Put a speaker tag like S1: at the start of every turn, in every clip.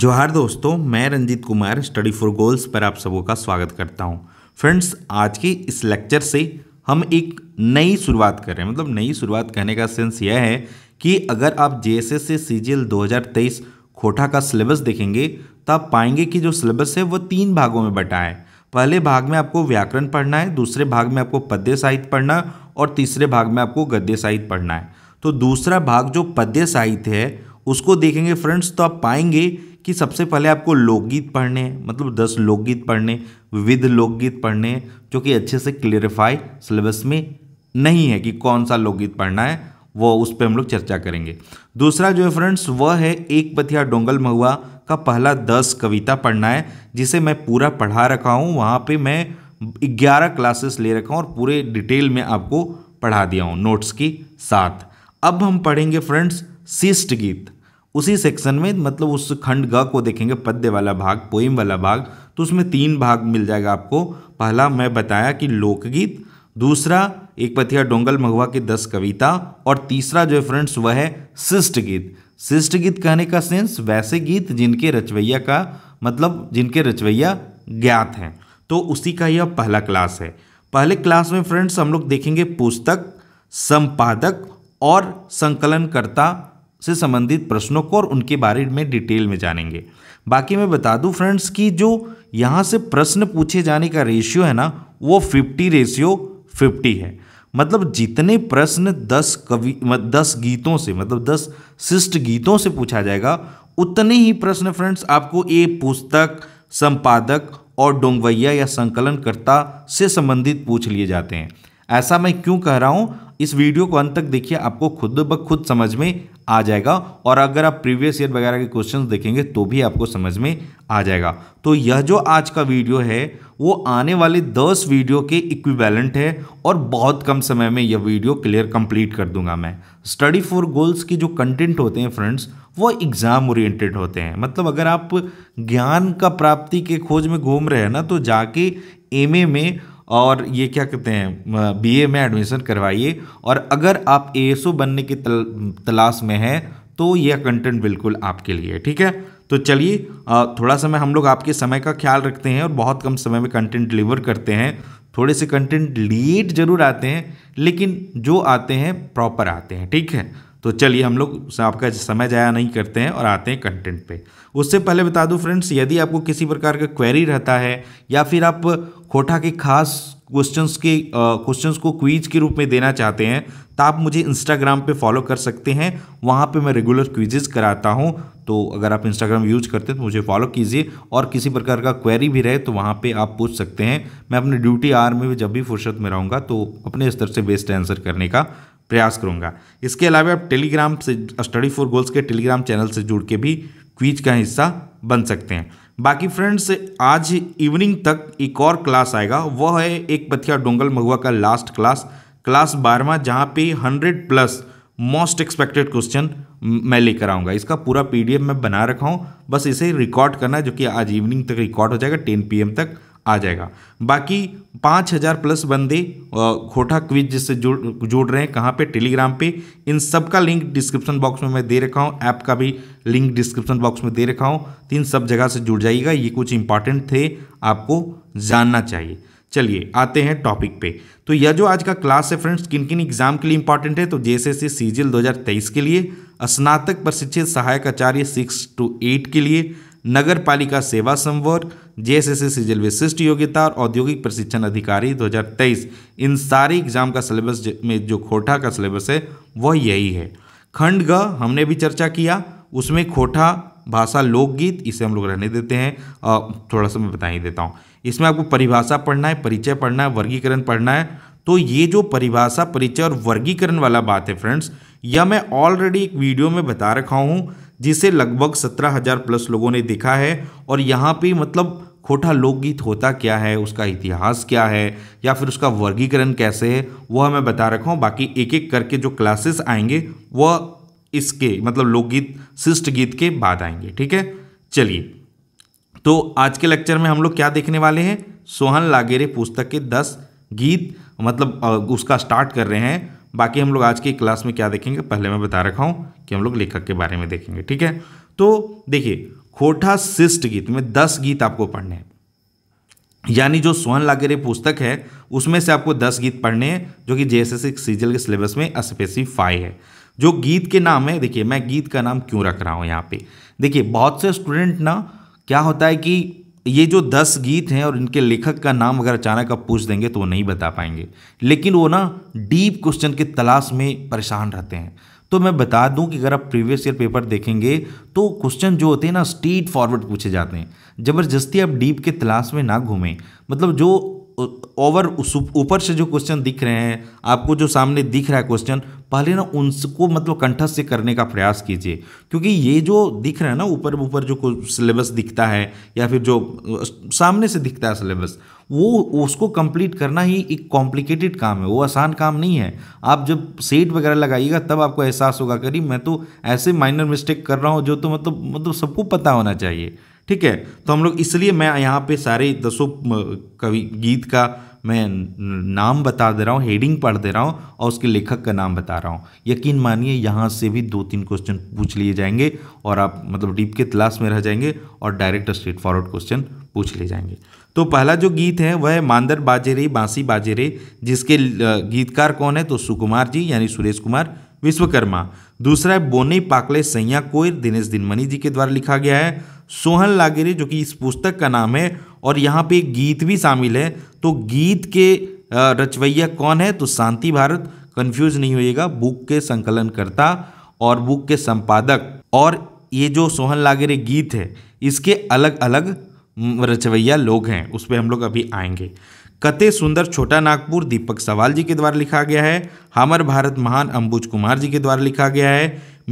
S1: जोहार दोस्तों मैं Ranjit Kumar study for goals पर आप सबों का स्वागत करता हूं फ्रेंड्स आज के इस लेक्चर से हम एक नई शुरुआत कर रहे हैं मतलब नई शुरुआत कहने का सेंस यह है कि अगर आप जे एस एस से सी जी एल दो हज़ार तेईस खोटा का सिलेबस देखेंगे तो आप पाएंगे कि जो सिलेबस है वह तीन भागों में बटा है पहले भाग में आपको व्याकरण पढ़ना है दूसरे भाग में आपको पद्य साहित्य पढ़ना और तीसरे भाग में आपको गद्य साहित्य पढ़ना है तो दूसरा भाग जो पद्य साहित्य है उसको देखेंगे फ्रेंड्स तो आप पाएंगे कि सबसे पहले आपको लोकगीत पढ़ने मतलब दस लोकगीत पढ़ने विविध लोकगीत पढ़ने जो कि अच्छे से क्लियरिफाई सिलेबस में नहीं है कि कौन सा लोकगीत पढ़ना है वो उस पर हम लोग चर्चा करेंगे दूसरा जो है फ्रेंड्स वह है एक पथिया डोंगल महुआ का पहला दस कविता पढ़ना है जिसे मैं पूरा पढ़ा रखा हूँ वहाँ पर मैं ग्यारह क्लासेस ले रखा हूँ और पूरे डिटेल में आपको पढ़ा दिया हूँ नोट्स के साथ अब हम पढ़ेंगे फ्रेंड्स शिष्ट गीत उसी सेक्शन में मतलब उस खंड ग को देखेंगे पद्य वाला भाग पोइम वाला भाग तो उसमें तीन भाग मिल जाएगा आपको पहला मैं बताया कि लोकगीत दूसरा एक पथिया डोंगल महुआ की दस कविता और तीसरा जो है फ्रेंड्स वह है शिष्ट गीत शिष्ट गीत कहने का सेंस वैसे गीत जिनके रचवैया का मतलब जिनके रचवैया ज्ञात हैं तो उसी का यह पहला क्लास है पहले क्लास में फ्रेंड्स हम लोग देखेंगे पुस्तक संपादक और संकलनकर्ता से संबंधित प्रश्नों को और उनके बारे में डिटेल में जानेंगे बाकी मैं बता दूं फ्रेंड्स कि जो यहाँ से प्रश्न पूछे जाने का रेशियो है ना वो फिफ्टी रेशियो फिफ्टी है मतलब जितने प्रश्न दस कवि दस गीतों से मतलब दस शिष्ट गीतों से पूछा जाएगा उतने ही प्रश्न फ्रेंड्स आपको ये पुस्तक संपादक और डोंगवैया या संकलनकर्ता से संबंधित पूछ लिए जाते हैं ऐसा मैं क्यों कह रहा हूँ इस वीडियो को अंत तक देखिए आपको खुद ब खुद समझ में आ जाएगा और अगर आप प्रीवियस ईयर वगैरह के क्वेश्चंस देखेंगे तो भी आपको समझ में आ जाएगा तो यह जो आज का वीडियो है वो आने वाले 10 वीडियो के इक्विवेलेंट है और बहुत कम समय में यह वीडियो क्लियर कंप्लीट कर दूंगा मैं स्टडी फॉर गोल्स के जो कंटेंट होते हैं फ्रेंड्स वो एग्ज़ाम ओरिएंटेड होते हैं मतलब अगर आप ज्ञान का प्राप्ति के खोज में घूम रहे हैं ना तो जाके एम में और ये क्या कहते हैं बीए में एडमिशन करवाइए और अगर आप एएसओ बनने की तल, तलाश में हैं तो यह कंटेंट बिल्कुल आपके लिए ठीक है तो चलिए थोड़ा समय हम लोग आपके समय का ख्याल रखते हैं और बहुत कम समय में कंटेंट डिलीवर करते हैं थोड़े से कंटेंट लेट जरूर आते हैं लेकिन जो आते हैं प्रॉपर आते हैं ठीक है तो चलिए हम लोग आपका समय जाया नहीं करते हैं और आते हैं कंटेंट पर उससे पहले बता दूं फ्रेंड्स यदि आपको किसी प्रकार का क्वेरी रहता है या फिर आप खोटा के खास क्वेश्चंस के क्वेश्चंस को क्वीज के रूप में देना चाहते हैं तो आप मुझे इंस्टाग्राम पे फॉलो कर सकते हैं वहाँ पे मैं रेगुलर क्विजेज कराता हूँ तो अगर आप इंस्टाग्राम यूज करते हैं तो मुझे फॉलो कीजिए और किसी प्रकार का क्वेरी भी रहे तो वहाँ पे आप पूछ सकते हैं मैं अपने ड्यूटी आर में भी जब भी फुर्सत में रहूँगा तो अपने स्तर से बेस्ट आंसर करने का प्रयास करूँगा इसके अलावा आप टेलीग्राम से स्टडी फॉर गोल्स के टेलीग्राम चैनल से जुड़ के भी क्वीज का हिस्सा बन सकते हैं बाकी फ्रेंड्स आज इवनिंग तक एक और क्लास आएगा वह है एक पथिया डोंगल महुआ का लास्ट क्लास क्लास बारहवा जहाँ पे hundred plus most expected question मैं लेकर आऊँगा इसका पूरा पीडीएफ मैं बना रखा हूँ बस इसे रिकॉर्ड करना जो कि आज इवनिंग तक रिकॉर्ड हो जाएगा टेन पीएम तक आ जाएगा बाकी पाँच हज़ार प्लस बंदे खोटा क्विज जिससे जुड़ जुड़ रहे हैं कहाँ पे टेलीग्राम पे इन सब का लिंक डिस्क्रिप्शन बॉक्स में मैं दे रखा हूँ ऐप का भी लिंक डिस्क्रिप्शन बॉक्स में दे रखा हूँ तो इन सब जगह से जुड़ जाइएगा ये कुछ इंपॉर्टेंट थे आपको जानना चाहिए चलिए आते हैं टॉपिक पे तो यह जो आज का क्लास है फ्रेंड्स किन किन एग्जाम के लिए इंपॉर्टेंट है तो जैसे एस सीजीएल के लिए स्नातक प्रशिक्षित सहायक आचार्य सिक्स टू एट के लिए नगर पालिका सेवा संवर एस एस सीजल विशिष्ट योग्यता और औद्योगिक प्रशिक्षण अधिकारी 2023 इन सारे एग्जाम का सिलेबस में जो खोटा का सिलेबस है वह यही है खंड ग हमने भी चर्चा किया उसमें खोटा भाषा लोकगीत इसे हम लोग रहने देते हैं थोड़ा सा मैं बता ही देता हूँ इसमें आपको परिभाषा पढ़ना है परिचय पढ़ना है वर्गीकरण पढ़ना है तो ये जो परिभाषा परिचय और वर्गीकरण वाला बात है फ्रेंड्स यह मैं ऑलरेडी एक वीडियो में बता रखा हूँ जिसे लगभग सत्रह हज़ार प्लस लोगों ने देखा है और यहाँ पे मतलब खोटा लोकगीत होता क्या है उसका इतिहास क्या है या फिर उसका वर्गीकरण कैसे है वह मैं बता रखा हूँ बाकी एक एक करके जो क्लासेस आएंगे वह इसके मतलब लोकगीत शिष्ट गीत के बाद आएंगे ठीक है चलिए तो आज के लेक्चर में हम लोग क्या देखने वाले हैं सोहन लागेरे पुस्तक के दस गीत मतलब उसका स्टार्ट कर रहे हैं बाकी हम लोग आज की क्लास में क्या देखेंगे पहले मैं बता रखा हूँ कि हम लोग लेखक के बारे में देखेंगे ठीक है तो देखिए खोटा शिष्ट गीत में दस गीत आपको पढ़ने हैं यानी जो सोहन लागेरे पुस्तक है उसमें से आपको दस गीत पढ़ने हैं जो कि जे एस के सिलेबस में स्पेसिफाई है जो गीत के नाम है देखिए मैं गीत का नाम क्यों रख रहा हूँ यहाँ पे देखिए बहुत से स्टूडेंट ना क्या होता है कि ये जो दस गीत हैं और इनके लेखक का नाम अगर अचानक आप पूछ देंगे तो वो नहीं बता पाएंगे लेकिन वो ना डीप क्वेश्चन की तलाश में परेशान रहते हैं तो मैं बता दूं कि अगर आप प्रीवियस ईयर पेपर देखेंगे तो क्वेश्चन जो होते हैं ना स्ट्रीट फॉरवर्ड पूछे जाते हैं ज़बरदस्ती आप डीप के तलाश में ना घूमें मतलब जो ओवर ऊपर से जो क्वेश्चन दिख रहे हैं आपको जो सामने दिख रहा है क्वेश्चन पहले ना उनको मतलब कंठस्थ से करने का प्रयास कीजिए क्योंकि ये जो दिख रहा है ना ऊपर ऊपर जो सिलेबस दिखता है या फिर जो सामने से दिखता है सिलेबस वो उसको कंप्लीट करना ही एक कॉम्प्लिकेटेड काम है वो आसान काम नहीं है आप जब सेट वगैरह लगाइएगा तब आपको एहसास होगा करीब मैं तो ऐसे माइनर मिस्टेक कर रहा हूँ जो तो मतलब मतलब सबको पता होना चाहिए ठीक है तो हम लोग इसलिए मैं यहाँ पे सारे दसों कवि गीत का मैं नाम बता दे रहा हूँ हेडिंग पढ़ दे रहा हूँ और उसके लेखक का नाम बता रहा हूँ यकीन मानिए यहाँ से भी दो तीन क्वेश्चन पूछ लिए जाएंगे और आप मतलब डीप के तलाश में रह जाएंगे और डायरेक्ट स्ट्रेट फॉरवर्ड क्वेश्चन पूछ लिए जाएंगे तो पहला जो गीत है वह मांदर बाजेरे बांसी बाजेरे जिसके गीतकार कौन है तो सुकुमार जी यानी सुरेश कुमार विश्वकर्मा दूसरा है बोने पाकले सैया कोयर दिनेश दिनमणि जी के द्वारा लिखा गया है सोहन लागेरे जो कि इस पुस्तक का नाम है और यहाँ पे गीत भी शामिल है तो गीत के रचवैया कौन है तो शांति भारत कंफ्यूज नहीं होइएगा बुक के संकलनकर्ता और बुक के संपादक और ये जो सोहन लागेरे गीत है इसके अलग अलग रचवैया लोग हैं उस पर हम लोग अभी आएंगे कते सुंदर छोटा नागपुर दीपक सवाल जी के द्वारा लिखा गया है हमर भारत महान अंबुज कुमार जी के द्वारा लिखा गया है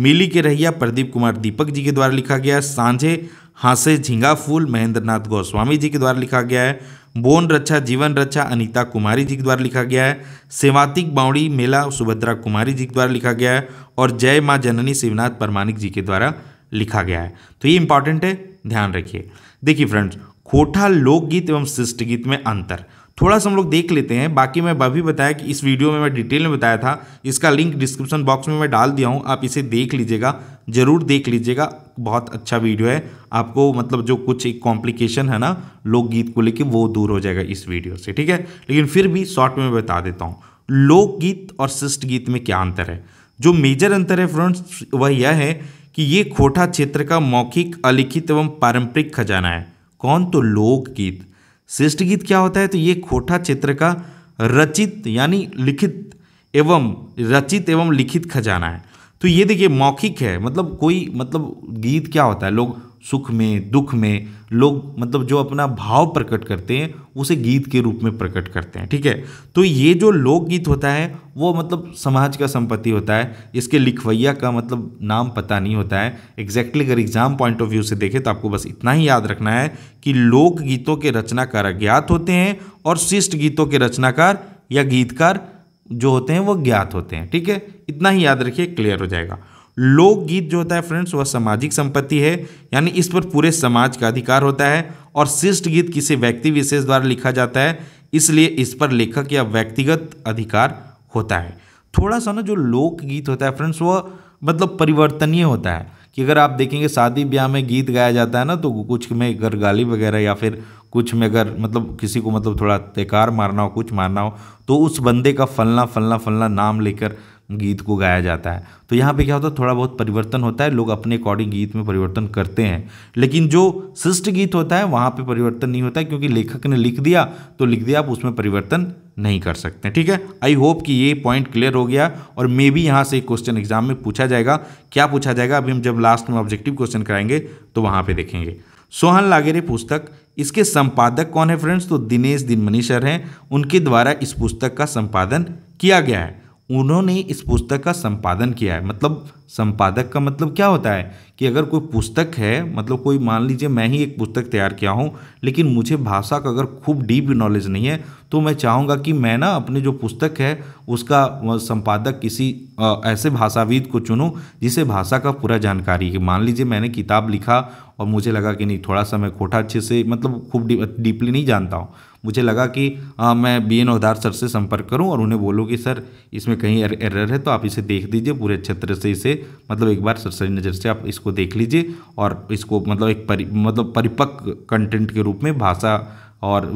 S1: मिली के रहिया प्रदीप कुमार दीपक जी के द्वारा लिखा गया है सांझे हासे झिंगा फूल महेंद्र नाथ गोस्वामी जी के द्वारा लिखा गया है बोन रक्षा जीवन रक्षा अनीता कुमारी जी के द्वारा लिखा गया है सेवातिक बावड़ी मेला सुभद्रा कुमारी जी के द्वारा लिखा गया है और जय माँ जननी शिवनाथ परमाणिक जी के द्वारा लिखा गया है तो ये इंपॉर्टेंट है ध्यान रखिए देखिए फ्रेंड्स खोठा लोकगीत एवं शिष्ट गीत में अंतर थोड़ा सा हम लोग देख लेते हैं बाकी मैं अभी बताया कि इस वीडियो में मैं डिटेल में बताया था इसका लिंक डिस्क्रिप्शन बॉक्स में मैं डाल दिया हूँ आप इसे देख लीजिएगा ज़रूर देख लीजिएगा बहुत अच्छा वीडियो है आपको मतलब जो कुछ एक कॉम्प्लिकेशन है ना लोकगीत को लेके वो दूर हो जाएगा इस वीडियो से ठीक है लेकिन फिर भी शॉर्ट में बता देता हूँ लोकगीत और शिष्ट गीत में क्या अंतर है जो मेजर अंतर है फ्रेंड्स वह यह है कि ये खोटा क्षेत्र का मौखिक अलिखित एवं पारंपरिक खजाना है कौन तो लोकगीत शिष्ट गीत क्या होता है तो ये खोटा क्षेत्र का रचित यानी लिखित एवं रचित एवं लिखित खजाना है तो ये देखिए मौखिक है मतलब कोई मतलब गीत क्या होता है लोग सुख में दुख में लोग मतलब जो अपना भाव प्रकट करते हैं उसे गीत के रूप में प्रकट करते हैं ठीक है तो ये जो लोकगीत होता है वो मतलब समाज का संपत्ति होता है इसके लिखवैया का मतलब नाम पता नहीं होता है एग्जैक्टली अगर एग्जाम पॉइंट ऑफ व्यू से देखें तो आपको बस इतना ही याद रखना है कि लोकगीतों के रचनाकार अज्ञात होते हैं और शिष्ट गीतों के रचनाकार या गीतकार जो होते हैं वो ज्ञात होते हैं ठीक है इतना ही याद रखिए क्लियर हो जाएगा लोकगीत जो होता है फ्रेंड्स वह सामाजिक संपत्ति है यानी इस पर पूरे समाज का अधिकार होता है और शिष्ट गीत किसी व्यक्ति विशेष द्वारा लिखा जाता है इसलिए इस पर लेखक या व्यक्तिगत अधिकार होता है थोड़ा सा ना जो लोकगीत होता है फ्रेंड्स वह मतलब परिवर्तनीय होता है कि अगर आप देखेंगे शादी ब्याह में गीत गाया जाता है ना तो कुछ में गाली वगैरह या फिर कुछ में अगर मतलब किसी को मतलब थोड़ा तेकार मारना हो कुछ मारना हो तो उस बंदे का फलना फलना फलना नाम लेकर गीत को गाया जाता है तो यहाँ पे क्या होता है थोड़ा बहुत परिवर्तन होता है लोग अपने अकॉर्डिंग गीत में परिवर्तन करते हैं लेकिन जो शिष्ट गीत होता है वहाँ पे परिवर्तन नहीं होता है क्योंकि लेखक ने लिख दिया तो लिख दिया आप उसमें परिवर्तन नहीं कर सकते ठीक है आई होप कि ये पॉइंट क्लियर हो गया और मे बी यहाँ से क्वेश्चन एग्जाम में पूछा जाएगा क्या पूछा जाएगा अभी हम जब लास्ट में ऑब्जेक्टिव क्वेश्चन कराएंगे तो वहाँ पर देखेंगे सोहन लागेरे पुस्तक इसके संपादक कौन है फ्रेंड्स तो दिनेश दिनमनी सर हैं उनके द्वारा इस पुस्तक का संपादन किया गया है उन्होंने इस पुस्तक का संपादन किया है मतलब संपादक का मतलब क्या होता है कि अगर कोई पुस्तक है मतलब कोई मान लीजिए मैं ही एक पुस्तक तैयार किया हूँ लेकिन मुझे भाषा का अगर खूब डीप नॉलेज नहीं है तो मैं चाहूँगा कि मैं ना अपने जो पुस्तक है उसका संपादक किसी ऐसे भाषाविद को चुनूँ जिसे भाषा का पूरा जानकारी है मान लीजिए मैंने किताब लिखा और मुझे लगा कि नहीं थोड़ा सा मैं खोटा अच्छे से मतलब खूब डीपली नहीं जानता हूँ मुझे लगा कि आ, हाँ, मैं बी एन उधार सर से संपर्क करूं और उन्हें बोलूं कि सर इसमें कहीं एर, एरर है तो आप इसे देख दीजिए पूरे क्षेत्र से इसे मतलब एक बार सरसरी नज़र से आप इसको देख लीजिए और इसको मतलब एक परि मतलब परिपक्व कंटेंट के रूप में भाषा और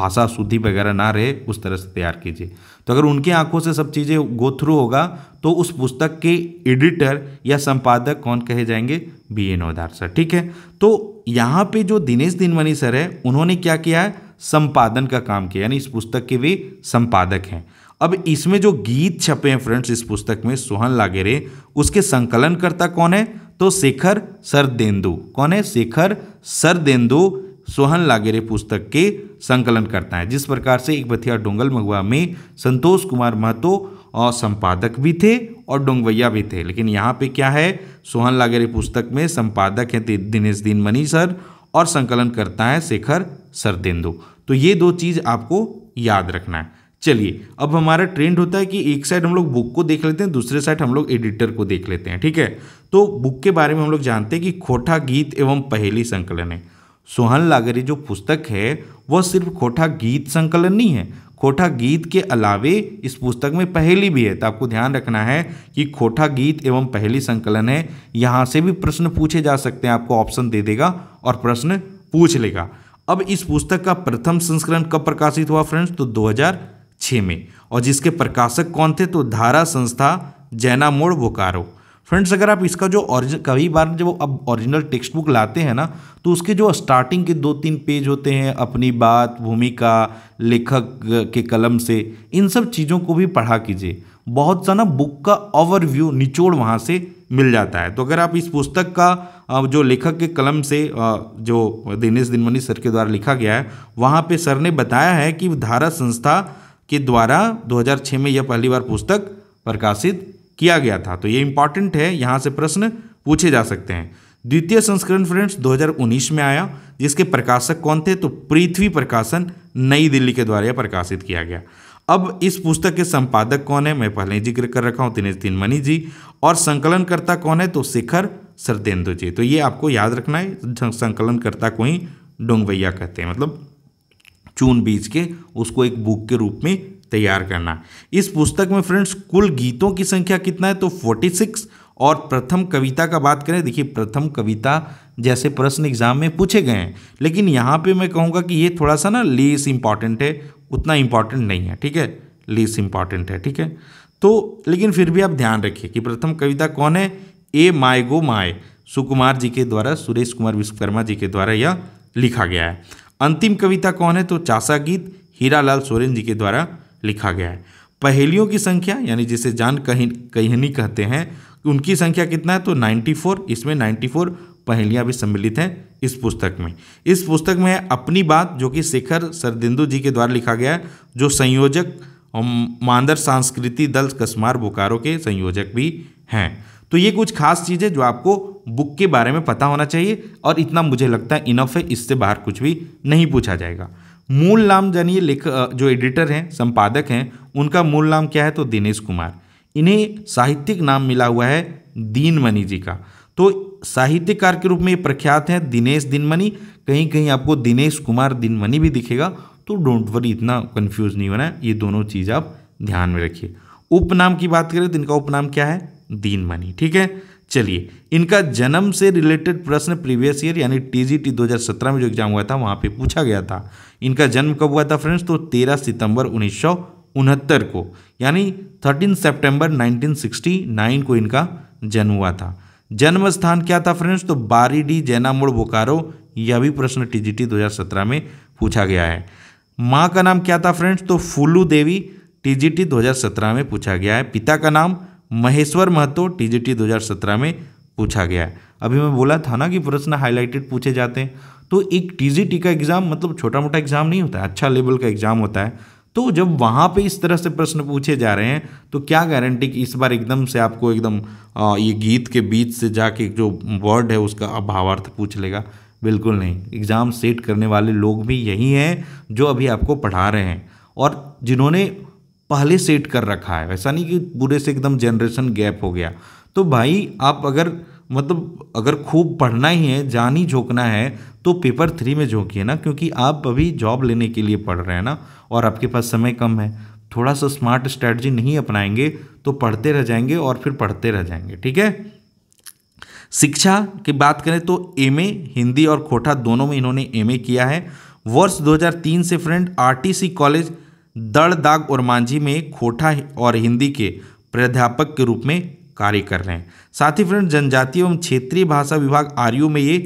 S1: भाषा शुद्धि वगैरह ना रहे उस तरह से तैयार कीजिए तो अगर उनकी आंखों से सब चीज़ें गो थ्रू होगा तो उस पुस्तक के एडिटर या संपादक कौन कहे जाएंगे बी एन ओधार सर ठीक है तो यहाँ पे जो दिनेश दिनमणि सर है उन्होंने क्या किया है संपादन का काम किया यानी इस पुस्तक के वे संपादक हैं अब इसमें जो गीत छपे हैं फ्रेंड्स इस पुस्तक में सोहन लागेरे उसके संकलनकर्ता कौन है तो शेखर सरदेंदु कौन है शेखर सरदेंदु सोहन लागेरे पुस्तक के संकलन करता है जिस प्रकार से एक बथिया डोंगल मगुआ में संतोष कुमार महतो और संपादक भी थे और डोंगवैया भी थे लेकिन यहाँ पे क्या है सोहन लागेरे पुस्तक में संपादक हैं दिनेश दीनमणि सर और संकलन करता है शेखर सरदेंदो तो ये दो चीज़ आपको याद रखना है चलिए अब हमारा ट्रेंड होता है कि एक साइड हम लोग बुक को देख लेते हैं दूसरे साइड हम लोग एडिटर को देख लेते हैं ठीक है तो बुक के बारे में हम लोग जानते हैं कि खोटा गीत एवं पहेली संकलन है सोहन लागरी जो पुस्तक है वह सिर्फ खोटा गीत संकलन नहीं है खोटा गीत के अलावे इस पुस्तक में पहली भी है तो आपको ध्यान रखना है कि खोटा गीत एवं पहली संकलन है यहाँ से भी प्रश्न पूछे जा सकते हैं आपको ऑप्शन दे देगा और प्रश्न पूछ लेगा अब इस पुस्तक का प्रथम संस्करण कब प्रकाशित हुआ फ्रेंड्स तो 2006 में और जिसके प्रकाशक कौन थे तो धारा संस्था जैना मोड़ बोकारो फ्रेंड्स अगर आप इसका जो ऑरिजिन कई बार जब अब ओरिजिनल टेक्स्ट बुक लाते हैं ना तो उसके जो स्टार्टिंग के दो तीन पेज होते हैं अपनी बात भूमिका लेखक के कलम से इन सब चीज़ों को भी पढ़ा कीजिए बहुत सा ना बुक का ओवरव्यू निचोड़ वहाँ से मिल जाता है तो अगर आप इस पुस्तक का जो लेखक के कलम से जो दिनेश दिनमनी सर के द्वारा लिखा गया है वहाँ पे सर ने बताया है कि धारा संस्था के द्वारा 2006 में यह पहली बार पुस्तक प्रकाशित किया गया था तो ये इंपॉर्टेंट है यहाँ से प्रश्न पूछे जा सकते हैं द्वितीय संस्करण फ्रेंड्स 2019 में आया जिसके प्रकाशक कौन थे तो पृथ्वी प्रकाशन नई दिल्ली के द्वारा प्रकाशित किया गया अब इस पुस्तक के संपादक कौन है मैं पहले ही जिक्र कर रखा हूँ दिनेश तिनमनी जी और संकलनकर्ता कौन है तो शिखर सरदेंदु जी तो ये आपको याद रखना है संकलनकर्ता को ही डोंगवैया कहते हैं मतलब चून बीज के उसको एक बुक के रूप में तैयार करना इस पुस्तक में फ्रेंड्स कुल गीतों की संख्या कितना है तो 46 और प्रथम कविता का बात करें देखिए प्रथम कविता जैसे प्रश्न एग्जाम में पूछे गए हैं लेकिन यहाँ पे मैं कहूँगा कि ये थोड़ा सा ना लेस इम्पॉर्टेंट है उतना इम्पॉर्टेंट नहीं है ठीक है लेस इम्पॉर्टेंट है ठीक है तो लेकिन फिर भी आप ध्यान रखिए कि प्रथम कविता कौन है ए माए गो माए सुकुमार जी के द्वारा सुरेश कुमार विश्वकर्मा जी के द्वारा यह लिखा गया है अंतिम कविता कौन है तो चासा गीत हीरालाल सोरेन जी के द्वारा लिखा गया है पहेलियों की संख्या यानी जिसे जान कहीं कहनी कहते हैं उनकी संख्या कितना है तो 94 इसमें 94 पहेलियाँ भी सम्मिलित हैं इस पुस्तक में इस पुस्तक में है अपनी बात जो कि शेखर सरदिंदु जी के द्वारा लिखा गया है जो संयोजक मांदर सांस्कृति दल कसमार बोकारो के संयोजक भी हैं तो ये कुछ खास चीज़ें जो आपको बुक के बारे में पता होना चाहिए और इतना मुझे लगता है इनफ है इससे बाहर कुछ भी नहीं पूछा जाएगा मूल नाम जानिए लेख जो एडिटर हैं संपादक हैं उनका मूल नाम क्या है तो दिनेश कुमार इन्हें साहित्यिक नाम मिला हुआ है दीनमणि जी का तो साहित्यकार के रूप में ये प्रख्यात हैं दिनेश दिनमणि कहीं कहीं आपको दिनेश कुमार दिनमणि भी दिखेगा तो डोंट वरी इतना कन्फ्यूज नहीं होना ये दोनों चीज़ आप ध्यान में रखिए उपनाम की बात करें तो इनका उपनाम क्या है दीनमणि ठीक है चलिए इनका जन्म से रिलेटेड प्रश्न प्रीवियस ईयर यानी टीजीटी 2017 में जो एग्जाम हुआ था वहाँ पे पूछा गया था इनका जन्म कब हुआ था फ्रेंड्स तो 13 सितंबर उन्नीस को यानी 13 सितंबर 1969 को इनका जन्म हुआ था जन्म स्थान क्या था फ्रेंड्स तो बारीडी जैना मोड़ बोकारो यह भी प्रश्न टीजीटी 2017 में पूछा गया है माँ का नाम क्या था फ्रेंड्स तो फुलू देवी टीजीटी 2017 में पूछा गया है पिता का नाम महेश्वर महतो टीजीटी 2017 में पूछा गया अभी मैं बोला था ना कि प्रश्न हाईलाइटेड पूछे जाते हैं तो एक टीजीटी का एग्ज़ाम मतलब छोटा मोटा एग्ज़ाम नहीं होता है अच्छा लेवल का एग्ज़ाम होता है तो जब वहाँ पे इस तरह से प्रश्न पूछे जा रहे हैं तो क्या गारंटी कि इस बार एकदम से आपको एकदम ये गीत के बीच से जाके जो वर्ड है उसका भावार्थ पूछ लेगा बिल्कुल नहीं एग्ज़ाम सेट करने वाले लोग भी यही हैं जो अभी आपको पढ़ा रहे हैं और जिन्होंने पहले सेट कर रखा है ऐसा नहीं कि पूरे से एकदम जनरेशन गैप हो गया तो भाई आप अगर मतलब अगर खूब पढ़ना ही है जान ही झोंकना है तो पेपर थ्री में झोंकिए ना क्योंकि आप अभी जॉब लेने के लिए पढ़ रहे हैं ना और आपके पास समय कम है थोड़ा सा स्मार्ट स्ट्रैटी नहीं अपनाएंगे तो पढ़ते रह जाएंगे और फिर पढ़ते रह जाएंगे ठीक है शिक्षा की बात करें तो एम हिंदी और खोटा दोनों में इन्होंने एम किया है वर्ष 2003 से फ्रेंड आरटीसी कॉलेज दड़ दाग और मांझी में खोटा और हिंदी के प्राध्यापक के रूप में कार्य कर रहे हैं साथ ही फ्रेंड जनजातीय एवं क्षेत्रीय भाषा विभाग आर में ये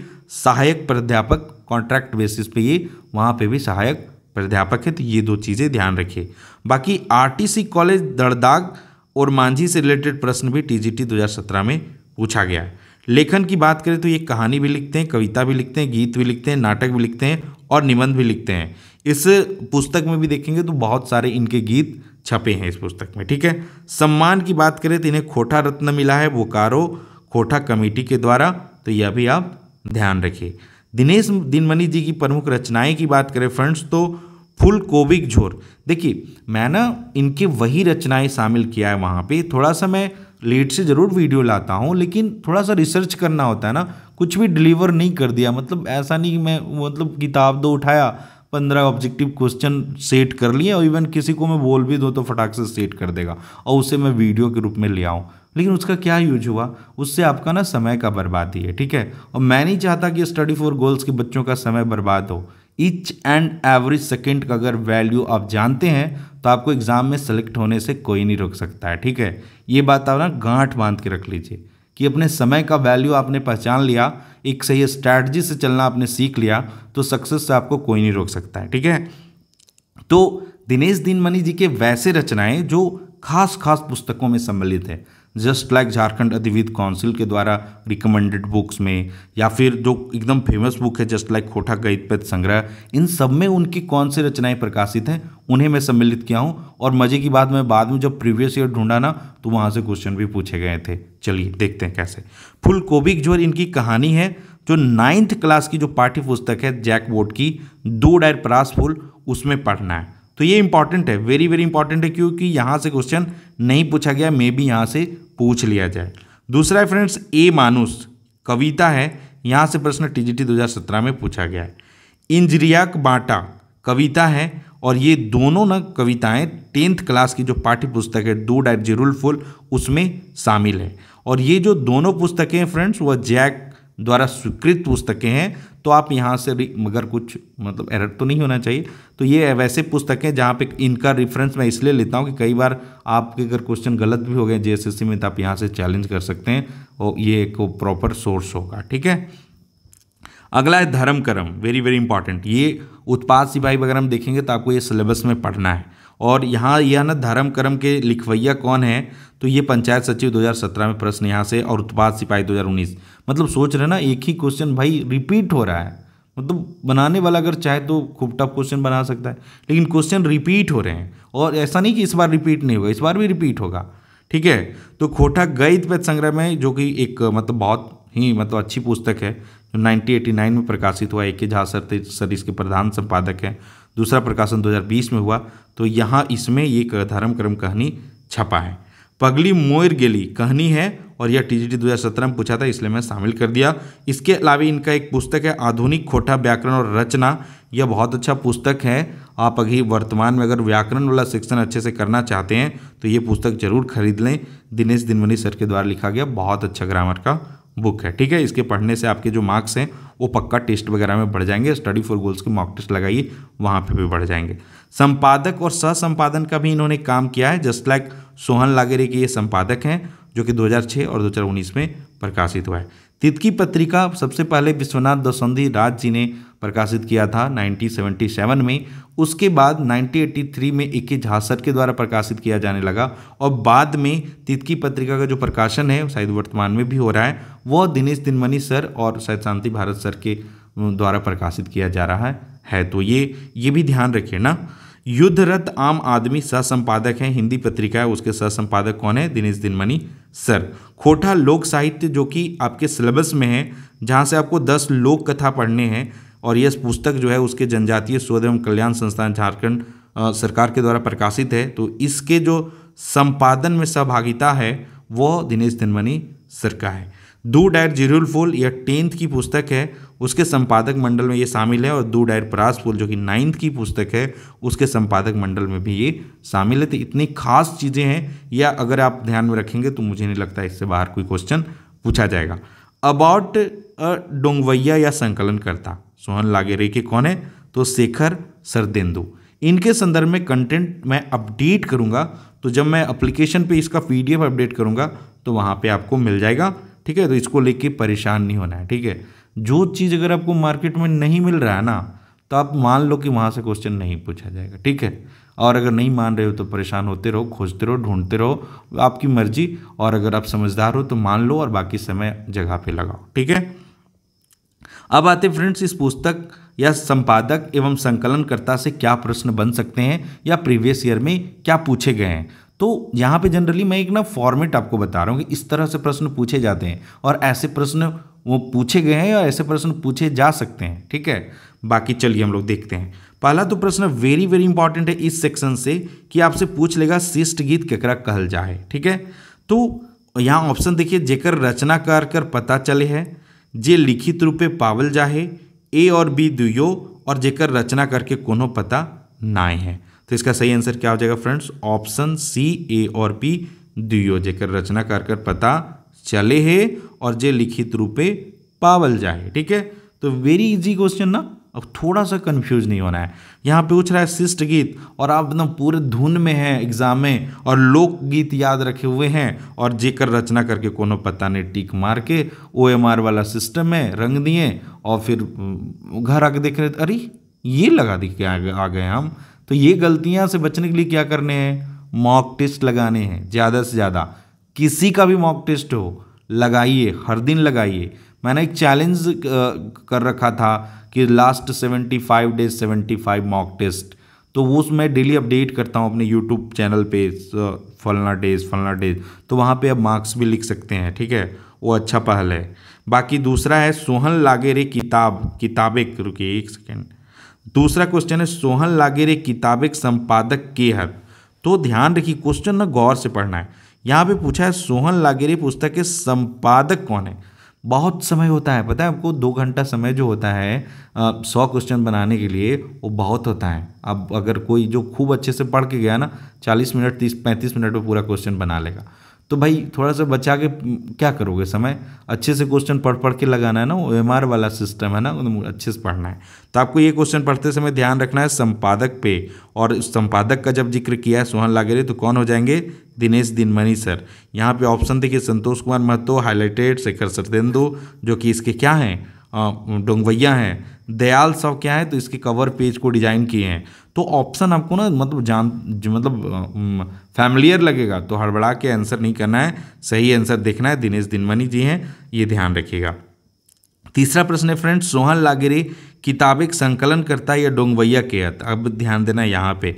S1: सहायक प्राध्यापक कॉन्ट्रैक्ट बेसिस पे ये वहाँ पे भी सहायक प्राध्यापक है तो ये दो चीज़ें ध्यान रखिए बाकी आरटीसी कॉलेज दड़दाग और मांझी से रिलेटेड प्रश्न भी टीजीटी 2017 में पूछा गया है लेखन की बात करें तो ये कहानी भी लिखते हैं कविता भी लिखते हैं गीत भी लिखते हैं नाटक भी लिखते हैं और निबंध भी लिखते हैं इस पुस्तक में भी देखेंगे तो बहुत सारे इनके गीत छपे हैं इस पुस्तक में ठीक है सम्मान की बात करें तो इन्हें खोटा रत्न मिला है बोकारो खोटा कमेटी के द्वारा तो यह भी आप ध्यान रखिए दिनेश दिनमणि जी की प्रमुख रचनाएं की बात करें फ्रेंड्स तो फुल कोविक झोर देखिए मैं ना इनके वही रचनाएं शामिल किया है वहाँ पे थोड़ा सा मैं लेट से ज़रूर वीडियो लाता हूँ लेकिन थोड़ा सा रिसर्च करना होता है ना कुछ भी डिलीवर नहीं कर दिया मतलब ऐसा नहीं मैं मतलब किताब दो तो उठाया पंद्रह ऑब्जेक्टिव क्वेश्चन सेट कर लिए और इवन किसी को मैं बोल भी दो तो फटाक से सेट कर देगा और उसे मैं वीडियो के रूप में ले आऊँ लेकिन उसका क्या यूज हुआ उससे आपका ना समय का बर्बादी है ठीक है और मैं नहीं चाहता कि स्टडी फॉर गोल्स के बच्चों का समय बर्बाद हो ईच एंड एवरी सेकेंड का अगर वैल्यू आप जानते हैं तो आपको एग्ज़ाम में सेलेक्ट होने से कोई नहीं रोक सकता है ठीक है ये बात आप ना गांठ बांध के रख लीजिए कि अपने समय का वैल्यू आपने पहचान लिया एक सही स्ट्रैटजी से चलना आपने सीख लिया तो सक्सेस से आपको कोई नहीं रोक सकता है ठीक है तो दिनेश दीनमणि जी के वैसे रचनाएं जो खास खास पुस्तकों में सम्मिलित है जस्ट लाइक झारखंड अधिविद काउंसिल के द्वारा रिकमेंडेड बुक्स में या फिर जो एकदम फेमस बुक है जस्ट लाइक खोटा गईतपैत संग्रह इन सब में उनकी कौन सी रचनाएं प्रकाशित हैं उन्हें मैं सम्मिलित किया हूँ और मजे की बात मैं बाद में जब प्रीवियस ईयर ढूंढा ना तो वहाँ से क्वेश्चन भी पूछे गए थे चलिए देखते हैं कैसे फुल कोबिक जो इनकी कहानी है जो नाइन्थ क्लास की जो पाठ्य पुस्तक है जैक बोर्ड की दो डायर परास फुल उसमें पढ़ना है तो ये इंपॉर्टेंट है वेरी वेरी इंपॉर्टेंट है क्योंकि यहाँ से क्वेश्चन नहीं पूछा गया मे बी यहाँ से पूछ लिया जाए दूसरा है फ्रेंड्स ए मानुस कविता है यहाँ से प्रश्न टीजीटी 2017 में पूछा गया है इंजरियाक बाटा कविता है और ये दोनों ना कविताएं टेंथ क्लास की जो पाठ्य पुस्तक है डू डाइट जिरुल फुल उसमें शामिल है और ये जो दोनों पुस्तकें फ्रेंड्स वह जैक द्वारा स्वीकृत पुस्तकें हैं तो आप यहाँ से भी मगर कुछ मतलब एरर तो नहीं होना चाहिए तो ये वैसे पुस्तकें जहाँ पे इनका रेफरेंस मैं इसलिए लेता हूँ कि कई बार आपके अगर क्वेश्चन गलत भी हो गए जे में तो आप यहाँ से चैलेंज कर सकते हैं और ये एक प्रॉपर सोर्स होगा ठीक है अगला है धर्म कर्म वेरी वेरी इंपॉर्टेंट ये उत्पाद सिपाही वगैरह हम देखेंगे तो आपको ये सिलेबस में पढ़ना है और यहाँ यह ना धर्म कर्म के लिखवैया कौन है तो ये पंचायत सचिव 2017 में प्रश्न यहाँ से और उत्पाद सिपाही 2019 मतलब सोच रहे ना एक ही क्वेश्चन भाई रिपीट हो रहा है मतलब बनाने वाला अगर चाहे तो खूब टफ क्वेश्चन बना सकता है लेकिन क्वेश्चन रिपीट हो रहे हैं और ऐसा नहीं कि इस बार रिपीट नहीं होगा इस बार भी रिपीट होगा ठीक है तो खोटा गैत पेद संग्रह में जो कि एक मतलब बहुत ही मतलब अच्छी पुस्तक है जो 1989 में प्रकाशित हुआ ए के झा सर सर इसके प्रधान संपादक हैं दूसरा प्रकाशन 2020 में हुआ तो यहाँ इसमें ये धर्म कर्म कहानी छपा है पगली मोयर गेली कहनी है और यह टीजीटी 2017 में पूछा था इसलिए मैं शामिल कर दिया इसके अलावा इनका एक पुस्तक है आधुनिक खोटा व्याकरण और रचना यह बहुत अच्छा पुस्तक है आप अभी वर्तमान में अगर व्याकरण वाला सेक्शन अच्छे से करना चाहते हैं तो ये पुस्तक जरूर खरीद लें दिनेश दिनमणि सर के द्वारा लिखा गया बहुत अच्छा ग्रामर का बुक है ठीक है इसके पढ़ने से आपके जो मार्क्स हैं वो पक्का टेस्ट वगैरह में बढ़ जाएंगे स्टडी फॉर गोल्स के मॉक टेस्ट लगाइए वहाँ पे भी बढ़ जाएंगे संपादक और सह संपादन का भी इन्होंने काम किया है जस्ट लाइक सोहन लागेरे के ये संपादक हैं जो कि 2006 और 2019 में प्रकाशित हुआ है तितकी पत्रिका सबसे पहले विश्वनाथ दसौंधी राज जी ने प्रकाशित किया था 1977 में उसके बाद 1983 में ए के झासर के द्वारा प्रकाशित किया जाने लगा और बाद में तितकी पत्रिका का जो प्रकाशन है शायद वर्तमान में भी हो रहा है वह दिनेश दिनमणि सर और शायद शांति भारत सर के द्वारा प्रकाशित किया जा रहा है, है तो ये ये भी ध्यान रखिए ना युद्धरत आम आदमी सह संपादक हैं हिंदी पत्रिका है उसके सह संपादक कौन है दिनेश दिनमणि सर खोटा लोक साहित्य जो कि आपके सिलेबस में है जहाँ से आपको दस लोक कथा पढ़ने हैं और यह पुस्तक जो है उसके जनजातीय शोध एवं कल्याण संस्थान झारखंड सरकार के द्वारा प्रकाशित है तो इसके जो संपादन में सहभागिता है वो दिनेश दिनमणि सर का है दू डायर जिरुल फूल यह टेंथ की पुस्तक है उसके संपादक मंडल में ये शामिल है और दू डायर परास फूल जो कि नाइन्थ की पुस्तक है उसके संपादक मंडल में भी ये शामिल है तो इतनी खास चीज़ें हैं या अगर आप ध्यान में रखेंगे तो मुझे नहीं लगता इससे बाहर कोई क्वेश्चन पूछा जाएगा अबाउट अ डोंगवैया या संकलनकर्ता सोहन लागेरे के कौन है तो शेखर सरदेंदु इनके संदर्भ में कंटेंट मैं अपडेट करूंगा तो जब मैं अप्लीकेशन पे इसका पीडीएफ अपडेट करूंगा तो वहाँ पे आपको मिल जाएगा ठीक है तो इसको लेके परेशान नहीं होना है ठीक है जो चीज़ अगर आपको मार्केट में नहीं मिल रहा है ना तो आप मान लो कि वहाँ से क्वेश्चन नहीं पूछा जाएगा ठीक है और अगर नहीं मान रहे हो तो परेशान होते रहो खोजते रहो ढूंढते रहो आपकी मर्जी और अगर आप समझदार हो तो मान लो और बाकी समय जगह पे लगाओ ठीक है अब आते फ्रेंड्स इस पुस्तक या संपादक एवं संकलनकर्ता से क्या प्रश्न बन सकते हैं या प्रीवियस ईयर में क्या पूछे गए हैं तो यहाँ पे जनरली मैं एक ना फॉर्मेट आपको बता रहा हूँ कि इस तरह से प्रश्न पूछे जाते हैं और ऐसे प्रश्न वो पूछे गए हैं और ऐसे प्रश्न पूछे जा सकते हैं ठीक है बाकी चलिए हम लोग देखते हैं पहला तो प्रश्न वेरी वेरी इंपॉर्टेंट है इस सेक्शन से कि आपसे पूछ लेगा शिष्ट गीत केकरा कहल जाए ठीक है तो यहाँ ऑप्शन देखिए जेकर रचना कर कर पता चले है जे लिखित रूपे पावल जाहे ए और बी दुयो और जेकर रचना करके कोनो पता नाए है तो इसका सही आंसर क्या हो जाएगा फ्रेंड्स ऑप्शन सी ए और पी दियो जेकर रचना कर कर पता चले है और जे लिखित रूपे पावल जाए ठीक है तो वेरी इजी क्वेश्चन ना अब थोड़ा सा कंफ्यूज नहीं होना है यहाँ पे पूछ रहा है शिष्ट गीत और आप ना पूरे धुन में हैं एग्जाम में और लोक गीत याद रखे हुए हैं और जेकर रचना करके कोनो पता नहीं टिक मार के ओ एम आर वाला सिस्टम है रंग दिए और फिर घर आके देख रहे अरे ये लगा दी के आ गए हम तो ये गलतियाँ से बचने के लिए क्या करने हैं मॉक टेस्ट लगाने हैं ज़्यादा से ज़्यादा किसी का भी मॉक टेस्ट हो लगाइए हर दिन लगाइए मैंने एक चैलेंज कर रखा था कि last seventy five days seventy five mock test तो वो मैं डेली अपडेट करता हूँ अपने यूट्यूब चैनल पे फलना डेज फलना डेज तो वहाँ पे आप मार्क्स भी लिख सकते हैं ठीक है वो अच्छा पहल है बाकी दूसरा है सोहन लागेरे किताब किताबें रुकिए एक सेकेंड दूसरा क्वेश्चन है सोहन लागेरे किताबिक संपादक के है तो ध्यान रखिए क्वेश्चन ना गौर से पढ़ना है यहाँ पे पूछा है सोहन लागेरे पुस्तक के संपादक कौन है बहुत समय होता है पता है आपको दो घंटा समय जो होता है सौ क्वेश्चन बनाने के लिए वो बहुत होता है अब अगर कोई जो खूब अच्छे से पढ़ के गया ना चालीस मिनट तीस पैंतीस मिनट में पूरा क्वेश्चन बना लेगा तो भाई थोड़ा सा बचा के क्या करोगे समय अच्छे से क्वेश्चन पढ़ पढ़ के लगाना है ना ओ एम आर वाला सिस्टम है ना अच्छे से पढ़ना है तो आपको ये क्वेश्चन पढ़ते समय ध्यान रखना है संपादक पे और संपादक का जब जिक्र किया है सोहन लागेरे तो कौन हो जाएंगे दिनेश दिनमणि सर यहाँ पे ऑप्शन देखिए संतोष कुमार महतो हाईलाइटेड शेखर सरदेंदो जो कि इसके क्या हैं डोंगवैया हैं दयाल सब क्या है तो इसके कवर पेज को डिज़ाइन किए हैं तो ऑप्शन आपको ना मतलब जान मतलब फैमिलियर लगेगा तो हड़बड़ा के आंसर नहीं करना है सही आंसर देखना है दिनेश दिनमनी जी हैं ये ध्यान रखिएगा तीसरा प्रश्न है फ्रेंड्स सोहन लागिरे किताबें संकलन करता या डोंगवैया के अब ध्यान देना है यहाँ पे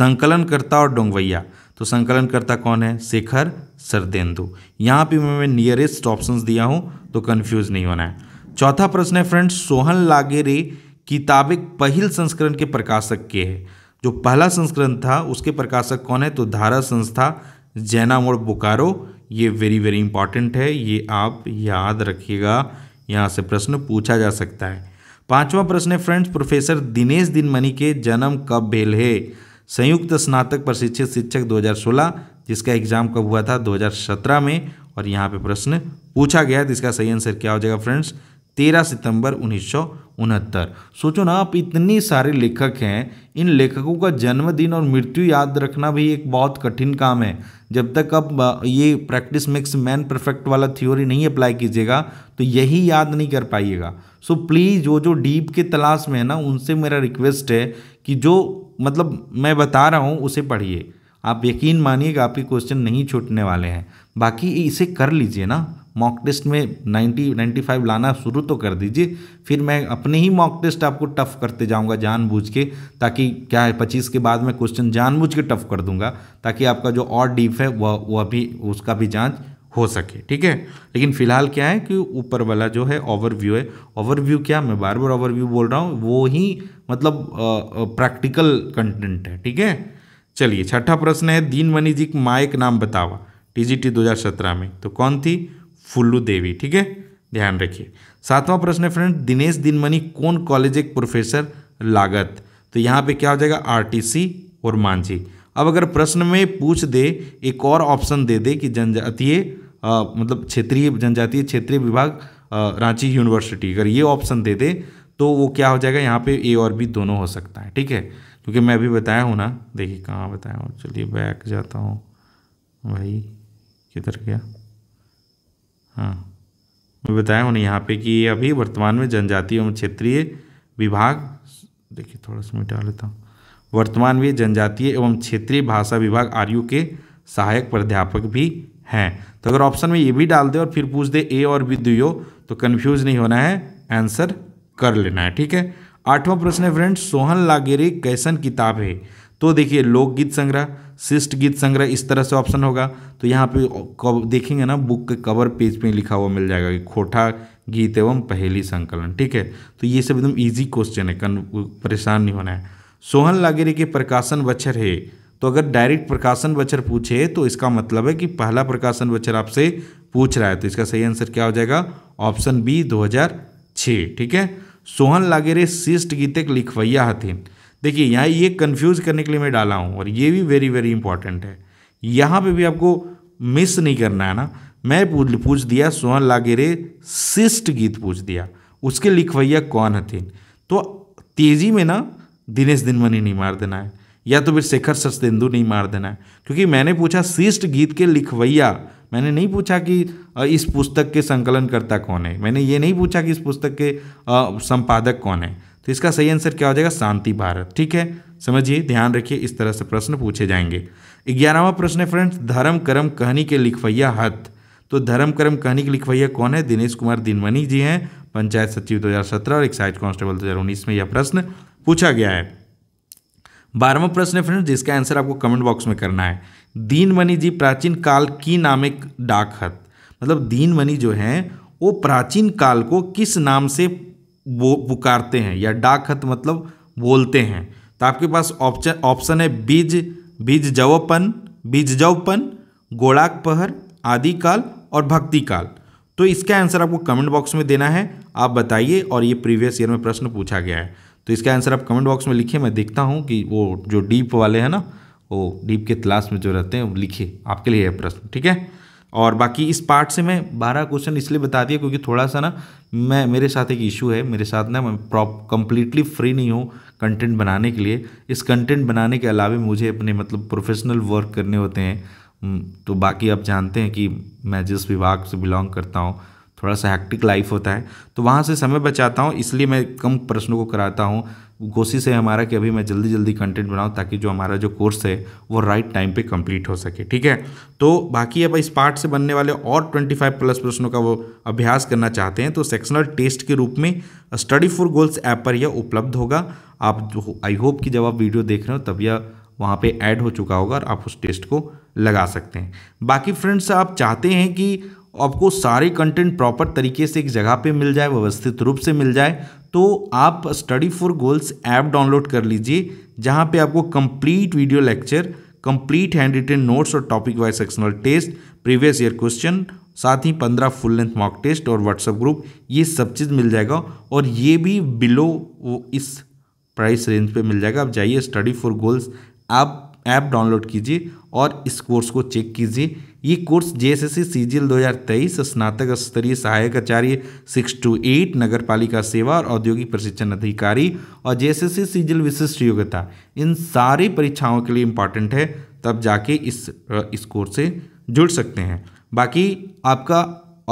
S1: संकलन करता और डोंगवैया तो संकलन करता कौन है शेखर सरदेंदु यहाँ पे मैं नियरेस्ट ऑप्शंस दिया हूँ तो कन्फ्यूज नहीं होना है चौथा प्रश्न है फ्रेंड्स सोहन लागेरे किताबिक पहल संस्करण के प्रकाशक के है जो पहला संस्करण था उसके प्रकाशक कौन है तो धारा संस्था जैना मोड़ बोकारो ये वेरी वेरी इंपॉर्टेंट है ये आप याद रखिएगा यहाँ से प्रश्न पूछा जा सकता है पांचवा प्रश्न है फ्रेंड्स प्रोफेसर दिनेश दिनमणि के जन्म कब भेल है संयुक्त स्नातक प्रशिक्षित शिक्षक 2016 जिसका एग्जाम कब हुआ था 2017 में और यहाँ पे प्रश्न पूछा गया है तो इसका सही आंसर क्या हो जाएगा फ्रेंड्स तेरह सितंबर उन्नीस सोचो ना आप इतने सारे लेखक हैं इन लेखकों का जन्मदिन और मृत्यु याद रखना भी एक बहुत कठिन काम है जब तक आप ये प्रैक्टिस मेक्स मैन परफेक्ट वाला थ्योरी नहीं अप्लाई कीजिएगा तो यही याद नहीं कर पाइएगा सो प्लीज़ वो जो डीप के तलाश में है ना उनसे मेरा रिक्वेस्ट है कि जो मतलब मैं बता रहा हूँ उसे पढ़िए आप यकीन मानिएगा आपके क्वेश्चन नहीं छूटने वाले हैं बाकी इसे कर लीजिए ना मॉक टेस्ट में 90 95 लाना शुरू तो कर दीजिए फिर मैं अपने ही मॉक टेस्ट आपको टफ करते जाऊंगा जानबूझ के ताकि क्या है पच्चीस के बाद मैं क्वेश्चन जानबूझ के टफ कर दूंगा ताकि आपका जो और डीप है वह वह भी उसका भी जाँच हो सके ठीक है लेकिन फिलहाल क्या है कि ऊपर वाला जो है ओवरव्यू है ओवरव्यू क्या मैं बार बार ओवरव्यू बोल रहा हूँ वो ही मतलब प्रैक्टिकल कंटेंट है ठीक है चलिए छठा प्रश्न है दीन मनी जी माए नाम बतावा टी जी में तो कौन थी फुल्लू देवी ठीक है ध्यान रखिए सातवां प्रश्न है फ्रेंड दिनेश दिनमणि कौन कॉलेज एक प्रोफेसर लागत तो यहाँ पे क्या हो जाएगा आरटीसी और मांझी अब अगर प्रश्न में पूछ दे एक और ऑप्शन दे दे कि जनजातीय मतलब क्षेत्रीय जनजातीय क्षेत्रीय विभाग रांची यूनिवर्सिटी अगर ये ऑप्शन दे दे तो वो क्या हो जाएगा यहाँ पे ए और बी दोनों हो सकता है ठीक है क्योंकि मैं अभी बताया हूँ ना देखिए कहाँ बताया हूँ चलिए बैक जाता हूँ भाई किधर गया हाँ मैं बताया उन्हें यहाँ पे कि अभी वर्तमान में जनजातीय एवं क्षेत्रीय विभाग देखिए थोड़ा सा मिटा लेता हूँ वर्तमान में जनजातीय एवं क्षेत्रीय भाषा विभाग आर के सहायक प्राध्यापक भी हैं तो अगर ऑप्शन में ये भी डाल दे और फिर पूछ दे ए और बी दुयो तो कन्फ्यूज नहीं होना है आंसर कर लेना है ठीक है आठवां प्रश्न है फ्रेंड सोहन लागेरे कैसन किताब है तो देखिए लोकगीत संग्रह शिष्ट गीत संग्रह इस तरह से ऑप्शन होगा तो यहाँ पे देखेंगे ना बुक के कवर पेज पे लिखा हुआ मिल जाएगा कि खोटा गीत एवं पहली संकलन ठीक है तो ये सब एकदम ईजी क्वेश्चन है परेशान नहीं होना है सोहन लागेरे के प्रकाशन बच्चर है तो अगर डायरेक्ट प्रकाशन बच्चर पूछे तो इसका मतलब है कि पहला प्रकाशन बच्चर आपसे पूछ रहा है तो इसका सही आंसर क्या हो जाएगा ऑप्शन बी दो ठीक है सोहन लागेरे शिष्ट गीतक लिखवैया हथिन देखिए यहाँ ये कन्फ्यूज करने के लिए मैं डाला हूँ और ये भी वेरी वेरी इंपॉर्टेंट है यहाँ पे भी आपको मिस नहीं करना है ना मैं पूछ पूछ दिया सोहन लागेरे शिष्ट गीत पूछ दिया उसके लिखवैया कौन हथिन तो तेज़ी में ना दिनेश दिनमणि नहीं मार देना है या तो फिर शेखर सस्तेंदु नहीं मार देना है क्योंकि मैंने पूछा शिष्ट गीत के लिखवैया मैंने नहीं पूछा कि इस पुस्तक के संकलनकर्ता कौन है मैंने ये नहीं पूछा कि इस पुस्तक के संपादक कौन है तो इसका सही आंसर क्या हो जाएगा शांति भारत ठीक है समझिए ध्यान रखिए इस तरह से प्रश्न पूछे जाएंगे ग्यारहवा प्रश्न है फ्रेंड्स धर्म कर्म कहनी के लिखवैया हत तो धर्म कर्म कहनी के लिखवैया कौन है दिनेश कुमार दिनमणि जी हैं पंचायत सचिव 2017 और एक्साइज कांस्टेबल 2019 में यह प्रश्न पूछा गया है बारहवा प्रश्न है फ्रेंड्स जिसका आंसर आपको कमेंट बॉक्स में करना है दीनमणि जी प्राचीन काल की नामे डाक हत मतलब दीनमणि जो है वो प्राचीन काल को किस नाम से वो पुकारते हैं या डाक खत मतलब बोलते हैं तो आपके पास ऑप्शन ऑप्शन है बीज बीज जवपन बीज जवपन गोड़ाक पहर आदि काल और भक्ति काल तो इसका आंसर आपको कमेंट बॉक्स में देना है आप बताइए और ये प्रीवियस ईयर में प्रश्न पूछा गया है तो इसका आंसर आप कमेंट बॉक्स में लिखिए मैं देखता हूँ कि वो जो डीप वाले हैं ना वो डीप के तलाश में जो रहते हैं वो लिखिए आपके लिए है प्रश्न ठीक है और बाकी इस पार्ट से मैं बारह क्वेश्चन इसलिए बता दिया क्योंकि थोड़ा सा ना मैं मेरे साथ एक इशू है मेरे साथ ना मैं प्रॉप कम्प्लीटली फ्री नहीं हूँ कंटेंट बनाने के लिए इस कंटेंट बनाने के अलावा मुझे अपने मतलब प्रोफेशनल वर्क करने होते हैं हम्म, तो बाकी आप जानते हैं कि मैं जिस विभाग से बिलोंग करता हूँ थोड़ा सा हैक्टिक लाइफ होता है तो वहाँ से समय बचाता हूँ इसलिए मैं कम प्रश्नों को कराता हूँ कोशिश है हमारा कि अभी मैं जल्दी जल्दी कंटेंट बनाऊँ ताकि जो हमारा जो कोर्स है वो राइट टाइम पे कंप्लीट हो सके ठीक है तो बाकी अब इस पार्ट से बनने वाले और 25 प्लस प्रश्नों का वो अभ्यास करना चाहते हैं तो सेक्शनल टेस्ट के रूप में स्टडी फॉर गोल्स ऐप पर यह उपलब्ध होगा आप आई होप कि जब आप वीडियो देख रहे हो तब यह वहाँ पे ऐड हो चुका होगा और आप उस टेस्ट को लगा सकते हैं बाकी फ्रेंड्स आप चाहते हैं कि आपको सारे कंटेंट प्रॉपर तरीके से एक जगह पे मिल जाए व्यवस्थित रूप से मिल जाए तो आप study for goals app download कर लीजिए जहाँ पे आपको complete video lecture complete hand written notes और topic wise sectional test previous year question साथ ही पंद्रह फुल लेंथ मॉक टेस्ट और व्हाट्सएप ग्रुप ये सब चीज़ मिल जाएगा और ये भी बिलो इस प्राइस रेंज पे मिल जाएगा आप जाइए स्टडी फॉर गोल्स आप ऐप डाउनलोड कीजिए और इस कोर्स को चेक कीजिए ये कोर्स जेएसएससी सीजीएल 2023 स्नातक स्तरीय सहायक आचार्य सिक्स टू एट नगर पालिका सेवा और औद्योगिक प्रशिक्षण अधिकारी और जेएसएससी सीजीएल विशिष्ट योग्यता इन सारी परीक्षाओं के लिए इम्पॉर्टेंट है तब जाके इस इस कोर्स से जुड़ सकते हैं बाकी आपका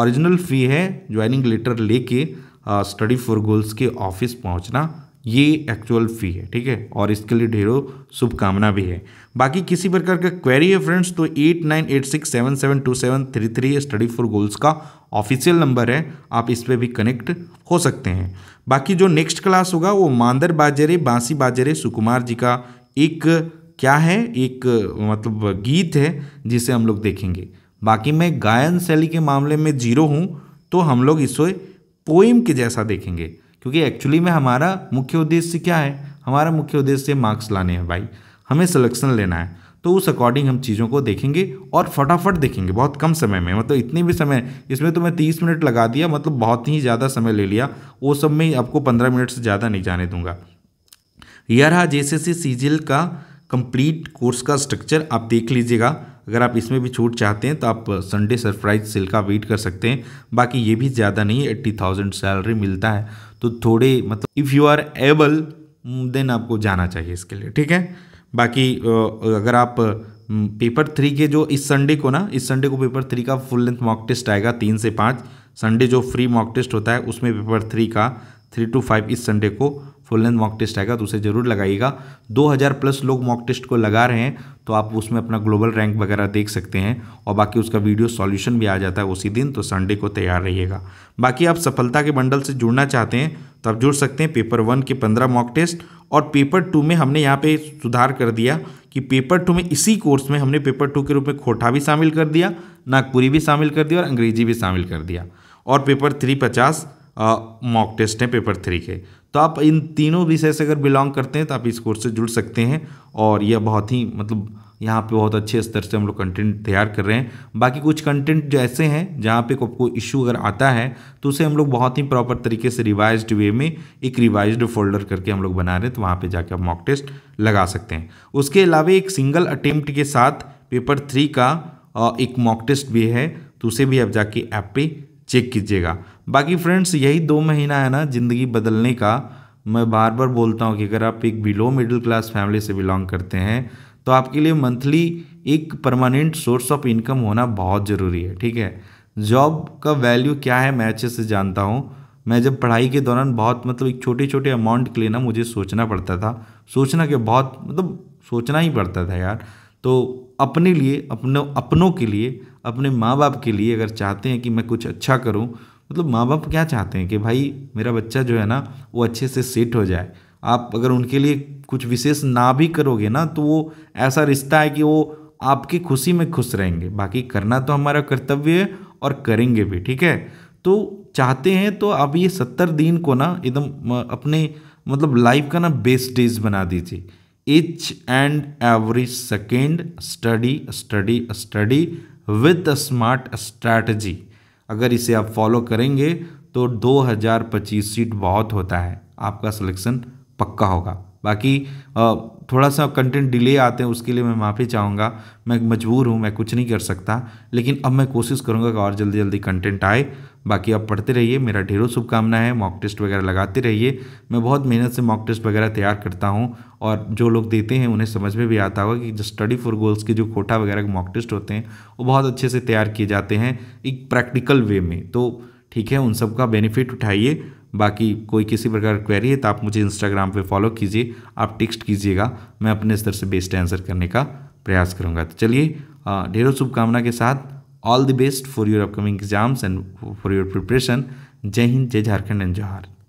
S1: ओरिजिनल फी है ज्वाइनिंग लेटर लेके स्टडी फॉर गोल्स के ऑफिस पहुंचना ये एक्चुअल फ़ी है ठीक है और इसके लिए ढेरों शुभकामना भी है बाकी किसी प्रकार का क्वेरी है फ्रेंड्स तो eight nine eight six seven seven two seven three three study for goals का ऑफिशियल नंबर है आप इस पर भी कनेक्ट हो सकते हैं बाकी जो नेक्स्ट क्लास होगा वो मांदर बाजरे बांसी बाजरे सुकुमार जी का एक क्या है एक मतलब गीत है जिसे हम लोग देखेंगे बाकी मैं गायन शैली के मामले में जीरो हूँ तो हम लोग इसे पोइम के जैसा देखेंगे क्योंकि एक्चुअली में हमारा मुख्य उद्देश्य क्या है हमारा मुख्य उद्देश्य मार्क्स लाने हैं भाई हमें सिलेक्शन लेना है तो उस अकॉर्डिंग हम चीज़ों को देखेंगे और फटाफट देखेंगे बहुत कम समय में मतलब इतने भी समय इसमें तो मैं तीस मिनट लगा दिया मतलब बहुत ही ज़्यादा समय ले लिया वो सब में आपको पंद्रह मिनट से ज़्यादा नहीं जाने दूंगा यह रहा जे सी का कंप्लीट कोर्स का स्ट्रक्चर आप देख लीजिएगा अगर आप इसमें भी छूट चाहते हैं तो आप संडे सरप्राइज सेल का वेट कर सकते हैं बाकी ये भी ज़्यादा नहीं है एट्टी थाउजेंड सैलरी मिलता है तो थोड़े मतलब if you are able then आपको जाना चाहिए इसके लिए ठीक है बाकी अगर आप पेपर थ्री के जो इस संडे को ना इस संडे को पेपर थ्री का फुल लेंथ मॉक टेस्ट आएगा तीन से पाँच संडे जो फ्री मॉक टेस्ट होता है उसमें पेपर थ्री का थ्री टू फाइव इस संडे को फुल लेंथ मॉक टेस्ट आएगा तो उसे जरूर लगाइएगा 2000 प्लस लोग मॉक टेस्ट को लगा रहे हैं तो आप उसमें अपना ग्लोबल रैंक वगैरह देख सकते हैं और बाकी उसका वीडियो सॉल्यूशन भी आ जाता है उसी दिन तो संडे को तैयार रहिएगा बाकी आप सफलता के बंडल से जुड़ना चाहते हैं तो आप जुड़ सकते हैं पेपर वन के पंद्रह मॉक टेस्ट और पेपर टू में हमने यहाँ पर सुधार कर दिया कि पेपर टू में इसी कोर्स में हमने पेपर टू के रूप में खोठा भी शामिल कर दिया नागपुरी भी शामिल कर दिया और अंग्रेजी भी शामिल कर दिया और पेपर थ्री पचास मॉक टेस्ट हैं पेपर थ्री के तो आप इन तीनों विषय से अगर बिलोंग करते हैं तो आप इस कोर्स से जुड़ सकते हैं और यह बहुत ही मतलब यहाँ पे बहुत अच्छे स्तर से हम लोग कंटेंट तैयार कर रहे हैं बाकी कुछ कंटेंट जो ऐसे हैं जहाँ पे आपको इशू अगर आता है तो उसे हम लोग बहुत ही प्रॉपर तरीके से रिवाइज्ड वे में एक रिवाइज्ड फोल्डर करके हम लोग बना रहे हैं तो वहाँ पे जाके आप मॉक टेस्ट लगा सकते हैं उसके अलावा एक सिंगल अटेम्प्ट के साथ पेपर थ्री का एक मॉक टेस्ट भी है तो उसे भी आप जाके ऐप पर चेक कीजिएगा बाकी फ्रेंड्स यही दो महीना है ना ज़िंदगी बदलने का मैं बार बार बोलता हूँ कि अगर आप एक बिलो मिडिल क्लास फैमिली से बिलोंग करते हैं तो आपके लिए मंथली एक परमानेंट सोर्स ऑफ इनकम होना बहुत ज़रूरी है ठीक है जॉब का वैल्यू क्या है मैं अच्छे से जानता हूँ मैं जब पढ़ाई के दौरान बहुत मतलब एक छोटे छोटे अमाउंट के लिए ना मुझे सोचना पड़ता था सोचना के बहुत मतलब सोचना ही पड़ता था यार तो अपने लिए अपनों अपनों के लिए अपने माँ बाप के लिए अगर चाहते हैं कि मैं कुछ अच्छा करूँ मतलब माँ बाप क्या चाहते हैं कि भाई मेरा बच्चा जो है ना वो अच्छे से सेट हो जाए आप अगर उनके लिए कुछ विशेष ना भी करोगे ना तो वो ऐसा रिश्ता है कि वो आपकी खुशी में खुश रहेंगे बाकी करना तो हमारा कर्तव्य है और करेंगे भी ठीक है तो चाहते हैं तो आप ये सत्तर दिन को ना एकदम अपने मतलब लाइफ का ना बेस्ट डेज बना दीजिए each and every second study study study with a smart strategy अगर इसे आप फॉलो करेंगे तो 2025 सीट बहुत होता है आपका सिलेक्शन पक्का होगा बाकी थोड़ा सा कंटेंट डिले आते हैं उसके लिए मैं माफ़ी चाहूँगा मैं मजबूर हूँ मैं कुछ नहीं कर सकता लेकिन अब मैं कोशिश करूँगा कि और जल्दी जल्दी कंटेंट आए बाकी आप पढ़ते रहिए मेरा ढेरों शुभकामनाएं है मॉक टेस्ट वगैरह लगाते रहिए मैं बहुत मेहनत से मॉक टेस्ट वगैरह तैयार करता हूँ और जो लोग देते हैं उन्हें समझ में भी आता होगा कि जो स्टडी फॉर गोल्स के जो कोठा वगैरह के मॉक टेस्ट होते हैं वो बहुत अच्छे से तैयार किए जाते हैं एक प्रैक्टिकल वे में तो ठीक है उन सब का बेनिफिट उठाइए बाकी कोई किसी प्रकार की क्वेरी है तो आप मुझे इंस्टाग्राम पे फॉलो कीजिए आप टेक्स्ट कीजिएगा मैं अपने स्तर से बेस्ट आंसर करने का प्रयास करूँगा तो चलिए ढेरों शुभकामना के साथ all the best for your upcoming exams and for your preparation जय हिंद जय झारखंड एंड हार